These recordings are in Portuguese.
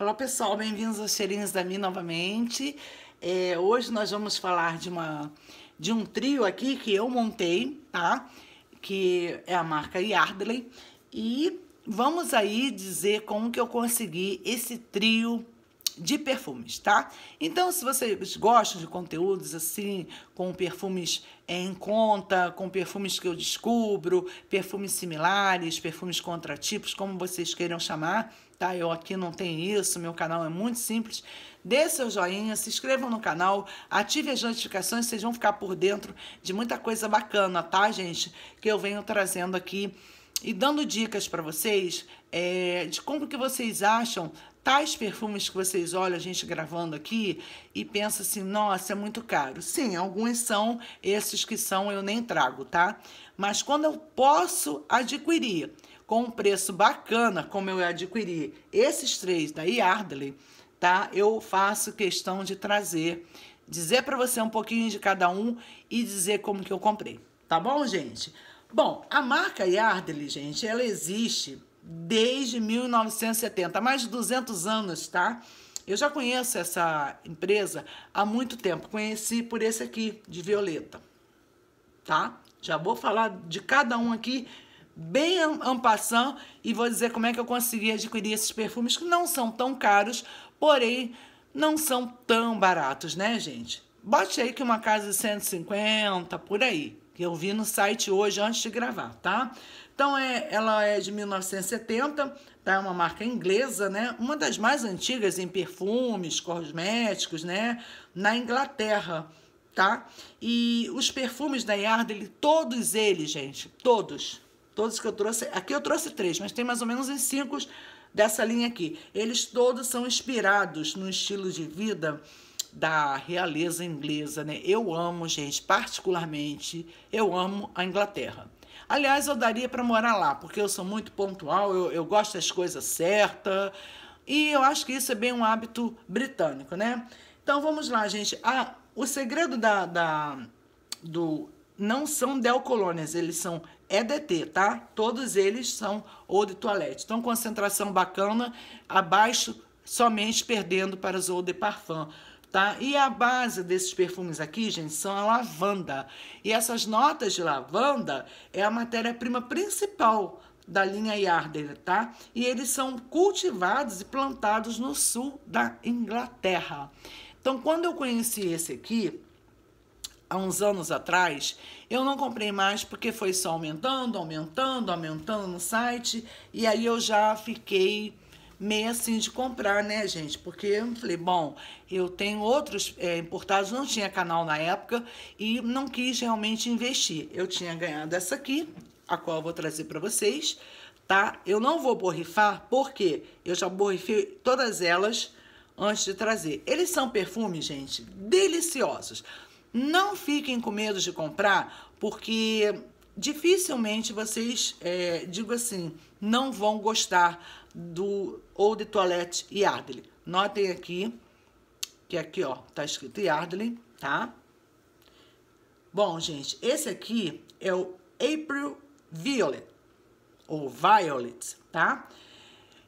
Olá pessoal, bem-vindos aos Cheirinhos da Mi novamente. É, hoje nós vamos falar de, uma, de um trio aqui que eu montei, tá? Que é a marca Yardley. E vamos aí dizer como que eu consegui esse trio de perfumes, tá? Então, se vocês gostam de conteúdos assim, com perfumes em conta, com perfumes que eu descubro, perfumes similares, perfumes contratipos, como vocês queiram chamar, tá? Eu aqui não tenho isso, meu canal é muito simples. Dê seu joinha, se inscrevam no canal, ative as notificações, vocês vão ficar por dentro de muita coisa bacana, tá, gente? Que eu venho trazendo aqui e dando dicas para vocês é, de como que vocês acham tais perfumes que vocês olham a gente gravando aqui e pensa assim, nossa, é muito caro. Sim, alguns são esses que são, eu nem trago, tá? Mas quando eu posso adquirir com um preço bacana, como eu adquiri esses três da Yardley, tá? Eu faço questão de trazer, dizer para você um pouquinho de cada um e dizer como que eu comprei, tá bom, gente? Bom, a marca Yardley, gente, ela existe desde 1970, mais de 200 anos, tá? Eu já conheço essa empresa há muito tempo, conheci por esse aqui, de Violeta, tá? Já vou falar de cada um aqui, bem ampação e vou dizer como é que eu consegui adquirir esses perfumes, que não são tão caros, porém não são tão baratos, né, gente? Bote aí que uma casa de 150, por aí, que eu vi no site hoje antes de gravar, tá? Então é, ela é de 1970, tá? É uma marca inglesa, né? Uma das mais antigas em perfumes, cosméticos, né? Na Inglaterra, tá? E os perfumes da Yardley, todos eles, gente, todos, todos que eu trouxe, aqui eu trouxe três, mas tem mais ou menos uns cinco dessa linha aqui. Eles todos são inspirados no estilo de vida da realeza inglesa, né? Eu amo, gente, particularmente, eu amo a Inglaterra. Aliás, eu daria para morar lá, porque eu sou muito pontual, eu, eu gosto das coisas certas, e eu acho que isso é bem um hábito britânico, né? Então vamos lá, gente. Ah, o segredo da, da do não são Del Colônias, eles são EDT, tá? Todos eles são ou de toilette. Então, concentração bacana, abaixo, somente perdendo para os ou de parfum tá? E a base desses perfumes aqui, gente, são a lavanda. E essas notas de lavanda é a matéria-prima principal da linha Yardley, tá? E eles são cultivados e plantados no sul da Inglaterra. Então, quando eu conheci esse aqui, há uns anos atrás, eu não comprei mais porque foi só aumentando, aumentando, aumentando no site, e aí eu já fiquei meio assim de comprar, né, gente? Porque eu falei, bom, eu tenho outros é, importados, não tinha canal na época e não quis realmente investir. Eu tinha ganhado essa aqui, a qual eu vou trazer para vocês, tá? Eu não vou borrifar porque eu já borrifei todas elas antes de trazer. Eles são perfumes, gente, deliciosos. Não fiquem com medo de comprar, porque dificilmente vocês, é, digo assim, não vão gostar do ou de Toilette Yardley. Notem aqui, que aqui, ó, tá escrito Yardley, tá? Bom, gente, esse aqui é o April Violet, ou Violet, tá?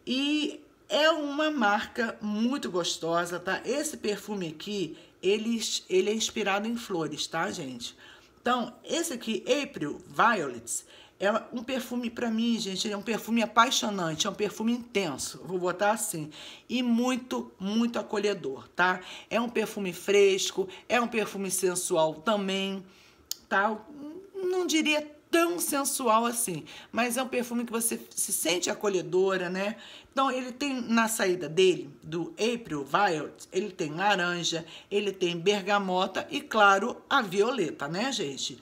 E é uma marca muito gostosa, tá? Esse perfume aqui, ele, ele é inspirado em flores, tá, gente? Então, esse aqui, April Violets, é um perfume para mim, gente, ele é um perfume apaixonante, é um perfume intenso, vou botar assim, e muito, muito acolhedor, tá? É um perfume fresco, é um perfume sensual também, tá? Não diria tão sensual assim, mas é um perfume que você se sente acolhedora, né? Então ele tem na saída dele do April Violet, ele tem laranja, ele tem bergamota e claro, a violeta, né, gente?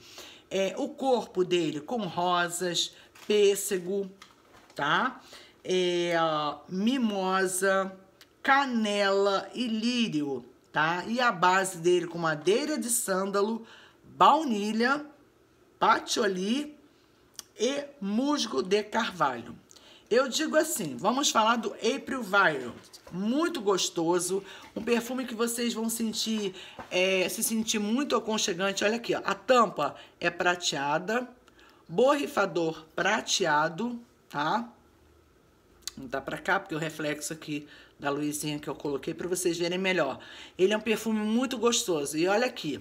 é, o corpo dele com rosas, pêssego, tá? É, mimosa, canela e lírio, tá? E a base dele com madeira de sândalo, baunilha, patchouli e musgo de carvalho. Eu digo assim, vamos falar do April Vile. Muito gostoso, um perfume que vocês vão sentir, é, se sentir muito aconchegante. Olha aqui, ó, a tampa é prateada, borrifador prateado, tá? Não dá tá pra cá, porque o reflexo aqui da luzinha que eu coloquei pra vocês verem melhor. Ele é um perfume muito gostoso. E olha aqui,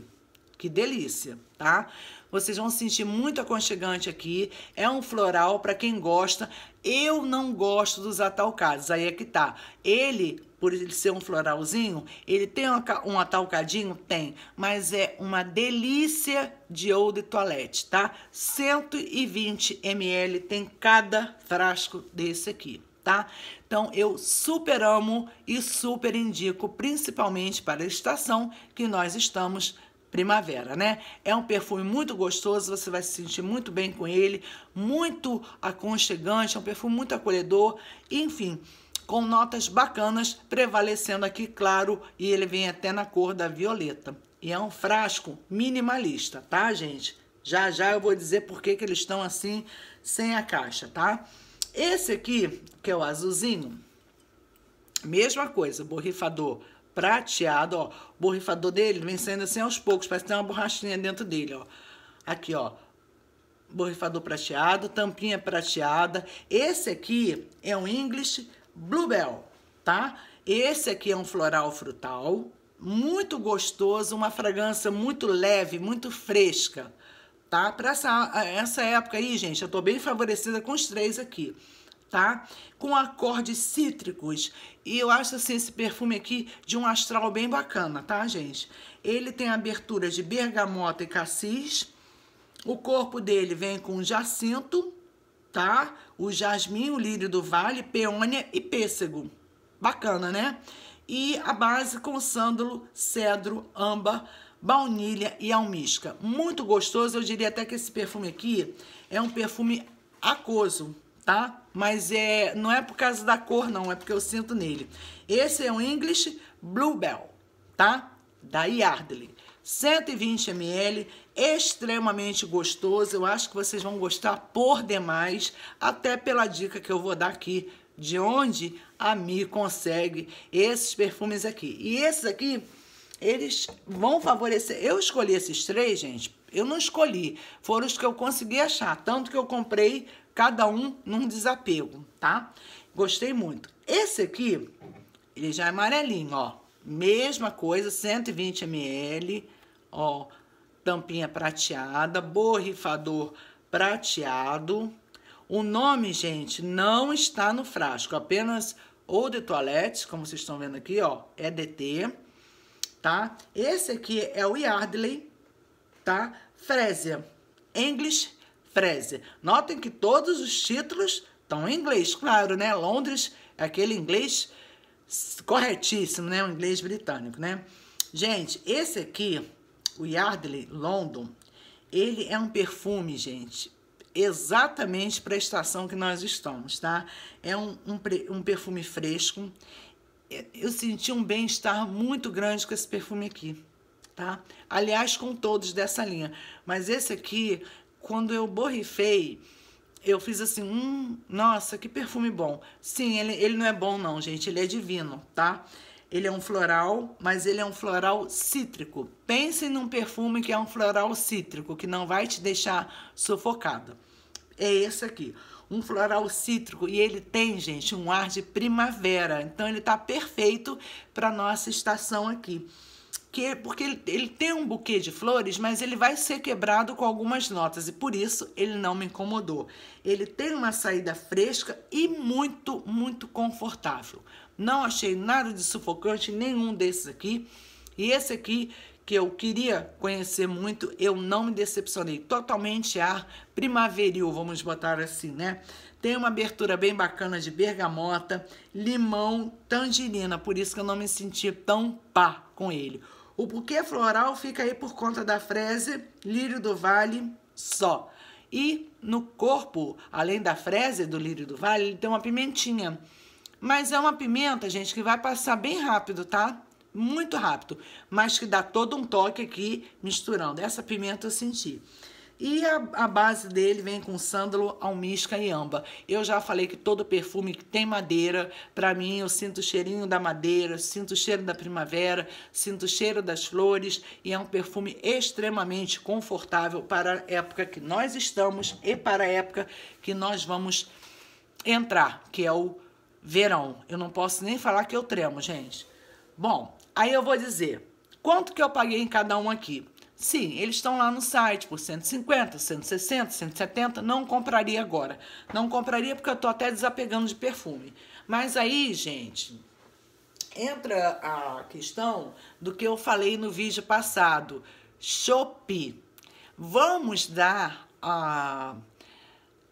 que delícia, tá? Vocês vão se sentir muito aconchegante aqui. É um floral para quem gosta. Eu não gosto dos atalcados. Aí é que tá. Ele, por ele ser um floralzinho, ele tem um atalcadinho? Tem. Mas é uma delícia de eau toilette, tá? 120 ml tem cada frasco desse aqui. Tá? Então eu super amo e super indico, principalmente para a estação que nós estamos primavera, né? É um perfume muito gostoso, você vai se sentir muito bem com ele, muito aconchegante, é um perfume muito acolhedor, enfim, com notas bacanas prevalecendo aqui, claro, e ele vem até na cor da violeta. E é um frasco minimalista, tá, gente? Já já eu vou dizer por que, que eles estão assim sem a caixa, tá? Esse aqui, que é o azulzinho, mesma coisa, borrifador prateado, ó. O borrifador dele vem saindo assim aos poucos, parece que tem uma borrachinha dentro dele, ó. Aqui, ó. Borrifador prateado, tampinha prateada. Esse aqui é um English Bluebell, tá? Esse aqui é um floral frutal, muito gostoso, uma fragrância muito leve, muito fresca, tá? Para essa, essa época aí, gente, eu tô bem favorecida com os três aqui tá? Com acordes cítricos. E eu acho assim esse perfume aqui de um astral bem bacana, tá, gente? Ele tem aberturas de bergamota e cassis. O corpo dele vem com jacinto, tá? O jasmim, o lírio do vale, peônia e pêssego. Bacana, né? E a base com sândalo, cedro, âmbar, baunilha e almisca. Muito gostoso, eu diria até que esse perfume aqui é um perfume aquoso, tá? mas é, não é por causa da cor, não, é porque eu sinto nele. Esse é um English Bluebell, tá? Da Yardley. 120 ml, extremamente gostoso. Eu acho que vocês vão gostar por demais, até pela dica que eu vou dar aqui de onde a Mi consegue esses perfumes aqui. E esses aqui, eles vão favorecer. Eu escolhi esses três, gente. Eu não escolhi, foram os que eu consegui achar, tanto que eu comprei cada um num desapego, tá? Gostei muito. Esse aqui, ele já é amarelinho, ó. Mesma coisa, 120 ml, ó, tampinha prateada, borrifador prateado. O nome, gente, não está no frasco, apenas ou de toilette, como vocês estão vendo aqui, ó, EDT, é tá? Esse aqui é o Yardley, tá? Frésia English Notem que todos os títulos estão em inglês, claro, né? Londres é aquele inglês corretíssimo, né? O inglês britânico, né? Gente, esse aqui, o Yardley London, ele é um perfume, gente, exatamente para a estação que nós estamos, tá? É um, um, um perfume fresco. É, eu senti um bem-estar muito grande com esse perfume aqui, tá? Aliás, com todos dessa linha. Mas esse aqui quando eu borrifei, eu fiz assim, hum, nossa, que perfume bom. Sim, ele, ele não é bom não, gente, ele é divino, tá? Ele é um floral, mas ele é um floral cítrico. Pense num perfume que é um floral cítrico, que não vai te deixar sufocada. É esse aqui, um floral cítrico e ele tem, gente, um ar de primavera. Então ele tá perfeito para nossa estação aqui que, porque ele, ele tem um buquê de flores, mas ele vai ser quebrado com algumas notas e por isso ele não me incomodou. Ele tem uma saída fresca e muito, muito confortável. Não achei nada de sufocante nenhum desses aqui. E esse aqui que eu queria conhecer muito, eu não me decepcionei. Totalmente ar primaveril, vamos botar assim, né? Tem uma abertura bem bacana de bergamota, limão, tangerina, por isso que eu não me senti tão pá com ele. O buquê floral fica aí por conta da frese, lírio do vale só. E no corpo, além da frese do lírio do vale, ele tem uma pimentinha. Mas é uma pimenta, gente, que vai passar bem rápido, tá? Muito rápido. Mas que dá todo um toque aqui misturando. Essa pimenta eu senti. E a, a, base dele vem com sândalo, almíscar e amba. Eu já falei que todo perfume que tem madeira, para mim eu sinto o cheirinho da madeira, sinto o cheiro da primavera, sinto o cheiro das flores e é um perfume extremamente confortável para a época que nós estamos e para a época que nós vamos entrar, que é o verão. Eu não posso nem falar que eu tremo, gente. Bom, aí eu vou dizer quanto que eu paguei em cada um aqui. Sim, eles estão lá no site por 150, 160, 170. Não compraria agora. Não compraria porque eu estou até desapegando de perfume. Mas aí, gente, entra a questão do que eu falei no vídeo passado. Shopee. Vamos dar a,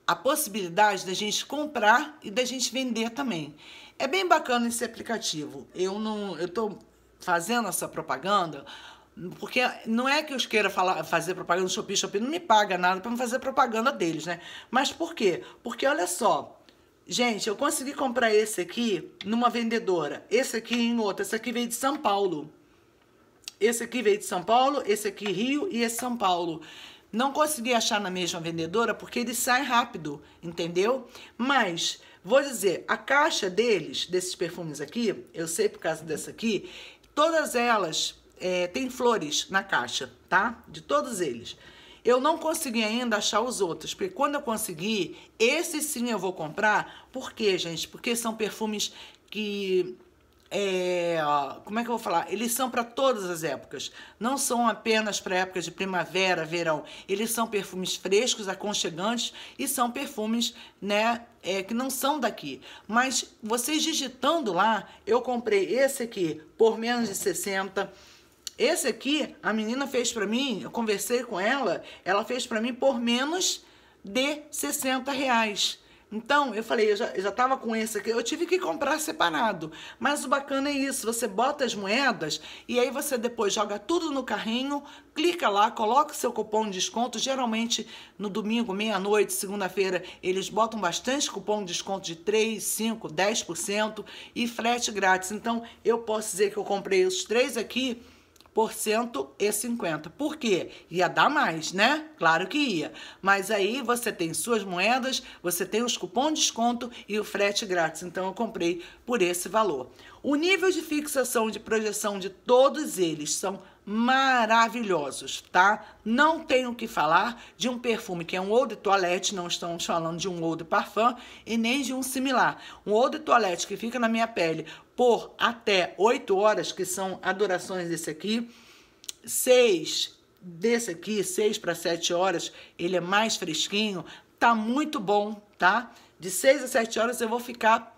a possibilidade da gente comprar e da gente vender também. É bem bacana esse aplicativo. Eu não, eu estou fazendo essa propaganda porque não é que eu queira falar, fazer propaganda do Shopee, Shopee não me paga nada para fazer propaganda deles, né? Mas por quê? Porque olha só, gente, eu consegui comprar esse aqui numa vendedora, esse aqui em outra, esse aqui veio de São Paulo. Esse aqui veio de São Paulo, esse aqui Rio e esse São Paulo. Não consegui achar na mesma vendedora porque ele sai rápido, entendeu? Mas vou dizer, a caixa deles, desses perfumes aqui, eu sei por causa dessa aqui, todas elas é, tem flores na caixa, tá? De todos eles. Eu não consegui ainda achar os outros, porque quando eu conseguir, esse sim eu vou comprar. Por quê, gente? Porque são perfumes que é, como é que eu vou falar? Eles são para todas as épocas. Não são apenas para épocas de primavera, verão. Eles são perfumes frescos, aconchegantes e são perfumes, né, é, que não são daqui. Mas vocês digitando lá, eu comprei esse aqui por menos de 60 esse aqui, a menina fez para mim, eu conversei com ela, ela fez para mim por menos de 60 reais. Então, eu falei, eu já, eu já tava com esse aqui, eu tive que comprar separado. Mas o bacana é isso, você bota as moedas e aí você depois joga tudo no carrinho, clica lá, coloca seu cupom de desconto. Geralmente, no domingo, meia-noite, segunda-feira, eles botam bastante cupom de desconto de 3, 5, 10% e frete grátis. Então, eu posso dizer que eu comprei os três aqui por cento e 50. Por quê? Ia dar mais, né? Claro que ia. Mas aí você tem suas moedas, você tem os cupons de desconto e o frete grátis. Então eu comprei por esse valor. O nível de fixação de projeção de todos eles são maravilhosos, tá? Não tenho que falar de um perfume que é um eau de toilette, não estamos falando de um eau de parfum e nem de um similar. Um eau de toilette que fica na minha pele por até 8 horas, que são adorações desse aqui, 6 desse aqui, 6 para 7 horas, ele é mais fresquinho, tá muito bom, tá? De 6 a 7 horas eu vou ficar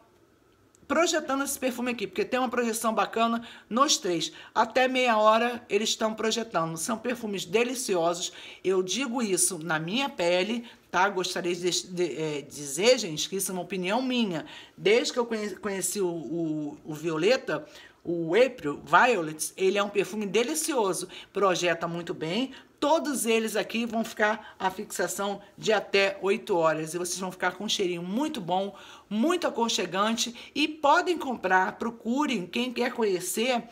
projetando esse perfume aqui, porque tem uma projeção bacana nos três. Até meia hora eles estão projetando. São perfumes deliciosos. Eu digo isso na minha pele, tá? Gostaria de, de é, dizer, gente, que isso é uma opinião minha. Desde que eu conheci, conheci o, o, o Violeta, o April Violet, ele é um perfume delicioso, projeta muito bem, Todos eles aqui vão ficar a fixação de até 8 horas e vocês vão ficar com um cheirinho muito bom, muito aconchegante e podem comprar, procurem quem quer conhecer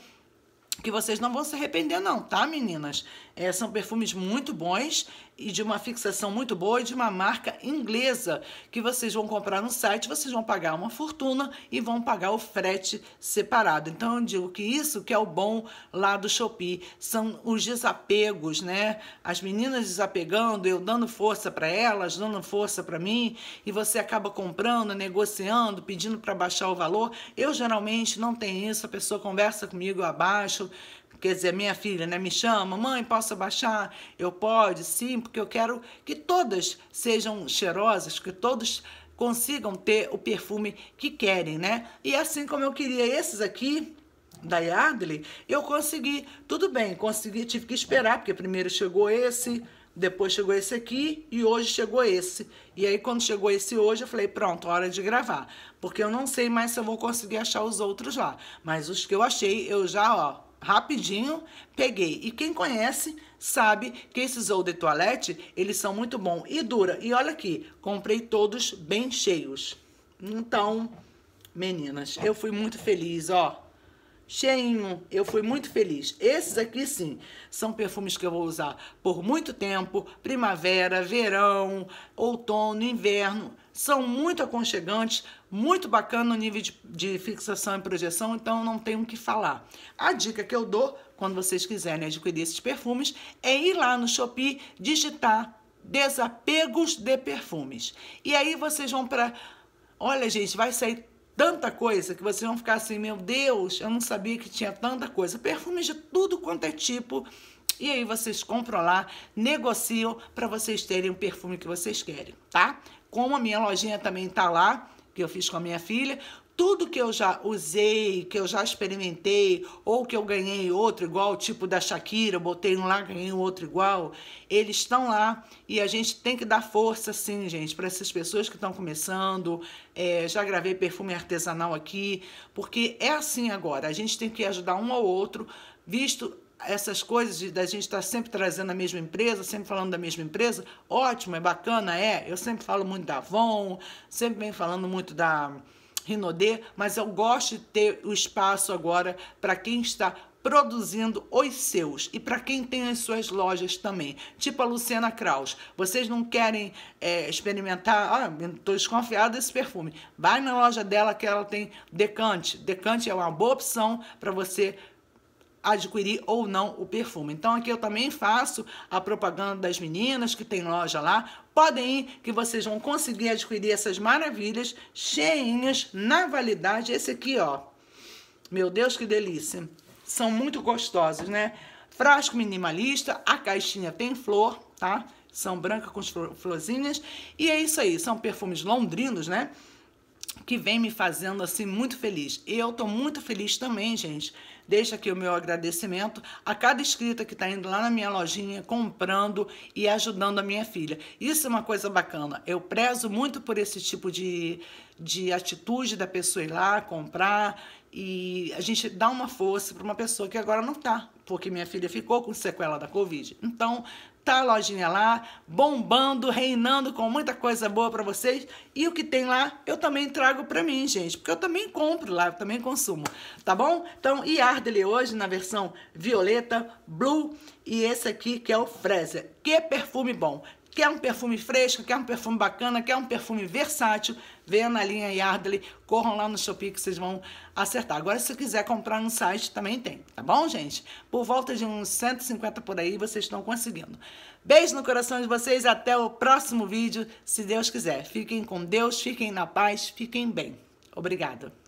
que vocês não vão se arrepender não, tá meninas? É, são perfumes muito bons e de uma fixação muito boa e de uma marca inglesa que vocês vão comprar no site, vocês vão pagar uma fortuna e vão pagar o frete separado. Então eu digo que isso que é o bom lá do Shopee, são os desapegos, né? As meninas desapegando, eu dando força para elas, dando força para mim, e você acaba comprando, negociando, pedindo para baixar o valor. Eu geralmente não tenho isso, a pessoa conversa comigo abaixo, Quer dizer, minha filha né, me chama, mãe, posso abaixar? Eu pode, sim, porque eu quero que todas sejam cheirosas, que todos consigam ter o perfume que querem, né? E assim como eu queria esses aqui, da Yardley, eu consegui, tudo bem, consegui, tive que esperar, porque primeiro chegou esse, depois chegou esse aqui e hoje chegou esse. E aí quando chegou esse hoje, eu falei, pronto, hora de gravar, porque eu não sei mais se eu vou conseguir achar os outros lá, mas os que eu achei, eu já, ó, rapidinho, peguei. E quem conhece sabe que esses eau de toilette, eles são muito bons e dura. E olha aqui, comprei todos bem cheios. Então, meninas, eu fui muito feliz, ó. Cheinho, eu fui muito feliz. Esses aqui, sim, são perfumes que eu vou usar por muito tempo. Primavera, verão, outono, inverno. São muito aconchegantes, muito bacana no nível de, de fixação e projeção, então não tenho o que falar. A dica que eu dou, quando vocês quiserem adquirir esses perfumes, é ir lá no Shopee digitar desapegos de perfumes. E aí vocês vão para... Olha, gente, vai sair tanta coisa que vocês vão ficar assim, meu Deus, eu não sabia que tinha tanta coisa. Perfumes de tudo quanto é tipo. E aí vocês compram lá, negociam para vocês terem o perfume que vocês querem, tá? Como a minha lojinha também tá lá, que eu fiz com a minha filha, tudo que eu já usei, que eu já experimentei, ou que eu ganhei outro igual, tipo da Shakira, eu botei um lá, ganhei um outro igual, eles estão lá e a gente tem que dar força, sim, gente, para essas pessoas que estão começando. É, já gravei perfume artesanal aqui, porque é assim agora, a gente tem que ajudar um ao outro, visto essas coisas da gente estar tá sempre trazendo a mesma empresa, sempre falando da mesma empresa, ótimo, é bacana, é. Eu sempre falo muito da Avon, sempre venho falando muito da Rinodê, mas eu gosto de ter o espaço agora para quem está produzindo os seus e para quem tem as suas lojas também, tipo a Luciana Kraus. Vocês não querem é, experimentar? Ah, estou desconfiada desse perfume. Vai na loja dela que ela tem decante. Decante é uma boa opção para você adquirir ou não o perfume. Então aqui eu também faço a propaganda das meninas que tem loja lá. Podem ir que vocês vão conseguir adquirir essas maravilhas cheinhas na validade. Esse aqui, ó. Meu Deus, que delícia. São muito gostosos, né? Frasco minimalista, a caixinha tem flor, tá? São branca com florzinhas. E é isso aí, são perfumes londrinos, né? que vem me fazendo assim muito feliz. E eu estou muito feliz também, gente. Deixa aqui o meu agradecimento a cada inscrita que está indo lá na minha lojinha, comprando e ajudando a minha filha. Isso é uma coisa bacana. Eu prezo muito por esse tipo de, de atitude da pessoa ir lá comprar e a gente dá uma força para uma pessoa que agora não está, porque minha filha ficou com sequela da Covid. Então, tá a lojinha lá, bombando, reinando com muita coisa boa para vocês. E o que tem lá, eu também trago para mim, gente, porque eu também compro lá, eu também consumo, tá bom? Então, e Ardley hoje na versão violeta, blue e esse aqui que é o Fraser. Que perfume bom! Quer um perfume fresco, quer um perfume bacana, quer um perfume versátil, venha na linha Yardley, corram lá no Shopee que vocês vão acertar. Agora, se quiser comprar no site, também tem, tá bom, gente? Por volta de uns 150 por aí, vocês estão conseguindo. Beijo no coração de vocês, até o próximo vídeo, se Deus quiser. Fiquem com Deus, fiquem na paz, fiquem bem. Obrigada.